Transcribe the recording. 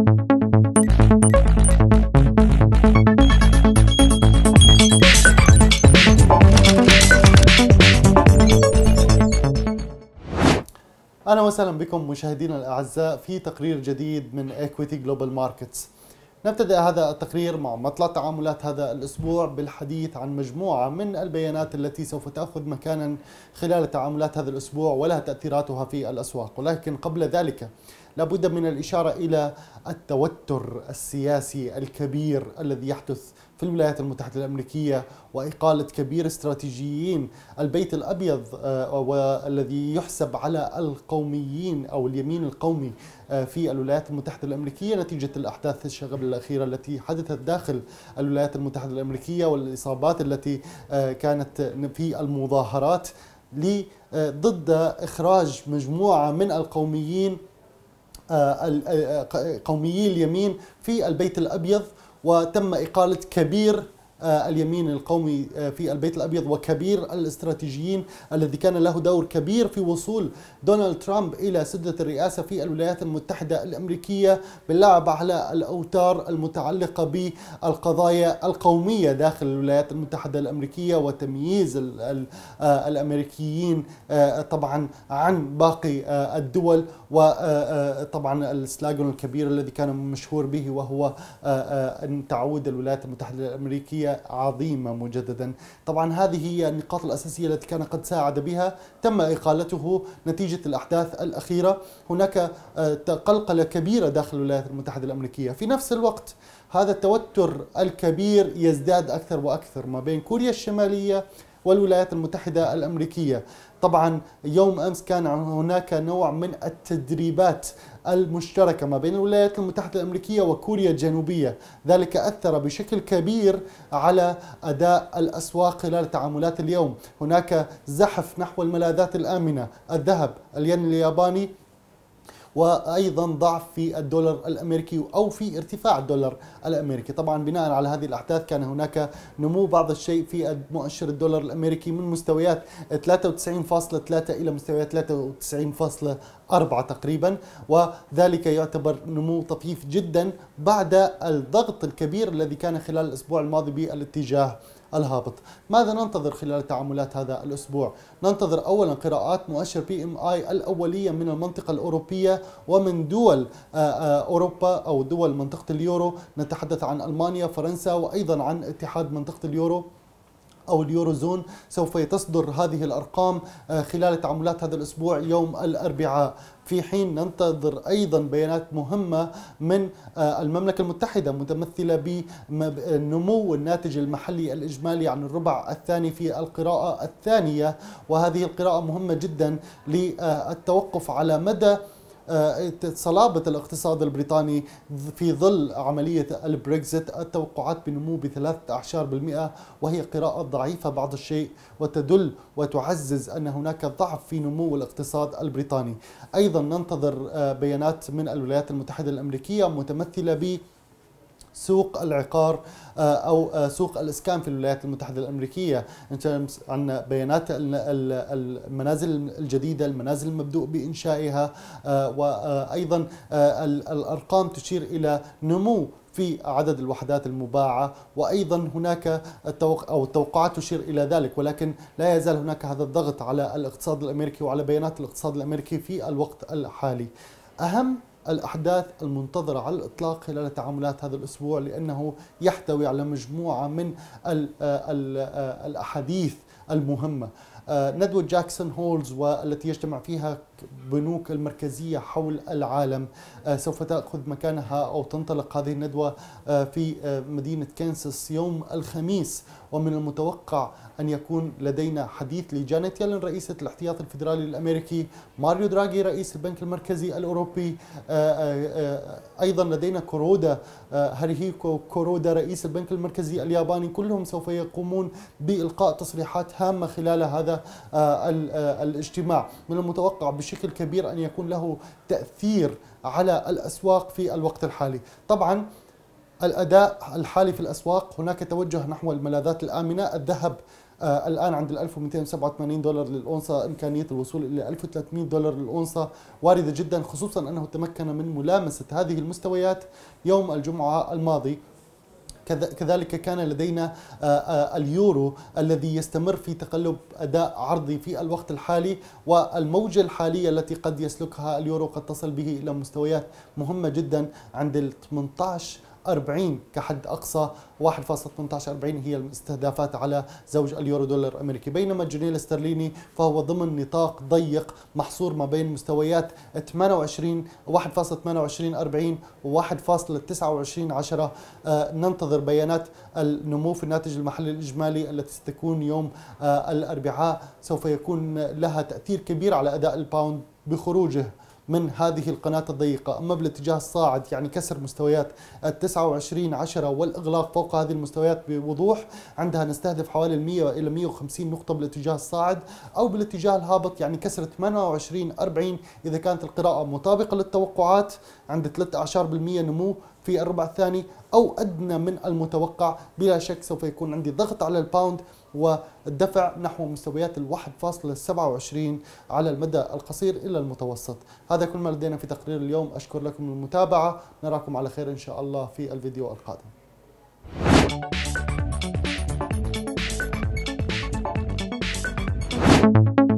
اهلا وسهلا بكم مشاهدينا الاعزاء في تقرير جديد من ايكويتي جلوبال ماركتس. نبتدا هذا التقرير مع مطلع تعاملات هذا الاسبوع بالحديث عن مجموعه من البيانات التي سوف تاخذ مكانا خلال تعاملات هذا الاسبوع ولها تاثيراتها في الاسواق، ولكن قبل ذلك لابد من الإشارة إلى التوتر السياسي الكبير الذي يحدث في الولايات المتحدة الأمريكية وإقالة كبير استراتيجيين البيت الأبيض آه، والذي يحسب على القوميين أو اليمين القومي آه، في الولايات المتحدة الأمريكية نتيجة الأحداث الشغب الأخيرة التي حدثت داخل الولايات المتحدة الأمريكية والإصابات التي آه، كانت في المظاهرات ضد إخراج مجموعة من القوميين آه، آه، قوميي اليمين في البيت الابيض وتم اقاله كبير آه، اليمين القومي آه، في البيت الابيض وكبير الاستراتيجيين الذي كان له دور كبير في وصول دونالد ترامب الى سده الرئاسه في الولايات المتحده الامريكيه باللعب على الاوتار المتعلقه بالقضايا القوميه داخل الولايات المتحده الامريكيه وتمييز آه، الامريكيين طبعا عن باقي الدول وطبعا السلاجون الكبير الذي كان مشهور به وهو ان تعود الولايات المتحده الامريكيه عظيمة مجددا طبعا هذه هي النقاط الأساسية التي كان قد ساعد بها تم إقالته نتيجة الأحداث الأخيرة هناك آه، قلقلة كبيرة داخل الولايات المتحدة الأمريكية في نفس الوقت هذا التوتر الكبير يزداد أكثر وأكثر ما بين كوريا الشمالية والولايات المتحدة الأمريكية طبعا يوم أمس كان هناك نوع من التدريبات المشتركة ما بين الولايات المتحدة الأمريكية وكوريا الجنوبية ذلك أثر بشكل كبير على أداء الأسواق خلال تعاملات اليوم هناك زحف نحو الملاذات الآمنة الذهب الين الياباني وايضا ضعف في الدولار الامريكي او في ارتفاع الدولار الامريكي طبعا بناء على هذه الاحداث كان هناك نمو بعض الشيء في مؤشر الدولار الامريكي من مستويات 93.3 الى مستويات 93.4 تقريبا وذلك يعتبر نمو طفيف جدا بعد الضغط الكبير الذي كان خلال الاسبوع الماضي بالاتجاه الهابط ماذا ننتظر خلال تعاملات هذا الأسبوع؟ ننتظر أولا قراءات مؤشر بي ام اي الأولية من المنطقة الأوروبية ومن دول آه، آه، أوروبا أو دول منطقة اليورو نتحدث عن ألمانيا فرنسا وأيضا عن اتحاد منطقة اليورو أو اليورو زون سوف تصدر هذه الأرقام آه، خلال تعاملات هذا الأسبوع يوم الأربعاء في حين ننتظر ايضا بيانات مهمه من آه، المملكه المتحده متمثله بنمو الناتج المحلي الاجمالي عن الربع الثاني في القراءه الثانيه وهذه القراءه مهمه جدا للتوقف على مدى آه، صلابة الاقتصاد البريطاني في ظل عملية البريكزيت التوقعات بنمو بثلاثة أعشار بالمئة وهي قراءة ضعيفة بعض الشيء وتدل وتعزز أن هناك ضعف في نمو الاقتصاد البريطاني أيضا ننتظر آه، بيانات من الولايات المتحدة الأمريكية متمثلة ب سوق العقار آه، او آه، سوق الاسكان في الولايات المتحده الامريكيه عندنا بيانات المنازل الجديده المنازل المبدوء بانشائها آه، وايضا الارقام تشير الى نمو في عدد الوحدات المباعة وأيضا هناك التوق أو التوقعات تشير إلى ذلك ولكن لا يزال هناك هذا الضغط على الاقتصاد الأمريكي وعلى بيانات الاقتصاد الأمريكي في الوقت الحالي أهم الأحداث المنتظرة على الإطلاق خلال تعاملات هذا الأسبوع لأنه يحتوي على مجموعة من آه، آه، الأحاديث المهمة آه، ندوة جاكسون هولز والتي يجتمع فيها بنوك المركزية حول العالم سوف تأخذ مكانها أو تنطلق هذه الندوة في مدينة كانساس يوم الخميس ومن المتوقع أن يكون لدينا حديث لجانيت يلن رئيسة الاحتياط الفيدرالي الأمريكي ماريو دراغي رئيس البنك المركزي الأوروبي آه، آه، آه، ايضا لدينا كورودا هاريهيكو كورودا رئيس البنك المركزي الياباني كلهم سوف يقومون بالقاء تصريحات هامه خلال هذا الاجتماع من المتوقع بشكل كبير ان يكون له تاثير على الاسواق في الوقت الحالي طبعا الاداء الحالي في الاسواق هناك توجه نحو الملاذات الامنه الذهب آه، الان عند ال 1287 دولار للاونصه امكانيه الوصول الى 1300 دولار للاونصه وارده جدا خصوصا انه تمكن من ملامسه هذه المستويات يوم الجمعه الماضي كذلك كان لدينا آه، آه، اليورو الذي يستمر في تقلب اداء عرضي في الوقت الحالي والموجه الحاليه التي قد يسلكها اليورو قد تصل به الى مستويات مهمه جدا عند ال 18 40 كحد اقصى 1.1840 هي الاستهدافات على زوج اليورو دولار الامريكي بينما الجنيه الاسترليني فهو ضمن نطاق ضيق محصور ما بين مستويات 28 1.2840 و1.29 10 ننتظر بيانات النمو في الناتج المحلي الاجمالي التي ستكون يوم آه، الاربعاء سوف يكون لها تاثير كبير على اداء الباوند بخروجه من هذه القناة الضيقة أما بالاتجاه الصاعد يعني كسر مستويات التسعة 29 10 والإغلاق فوق هذه المستويات بوضوح عندها نستهدف حوالي 100 إلى 150 نقطة بالاتجاه الصاعد أو بالاتجاه الهابط يعني كسر 28 40 إذا كانت القراءة مطابقة للتوقعات عند أعشار بالمية نمو في الربع الثاني أو أدنى من المتوقع بلا شك سوف يكون عندي ضغط على الباوند والدفع نحو مستويات ال 1.27 على المدى القصير إلى المتوسط هذا كل ما لدينا في تقرير اليوم أشكر لكم المتابعة نراكم على خير إن شاء الله في الفيديو القادم thank you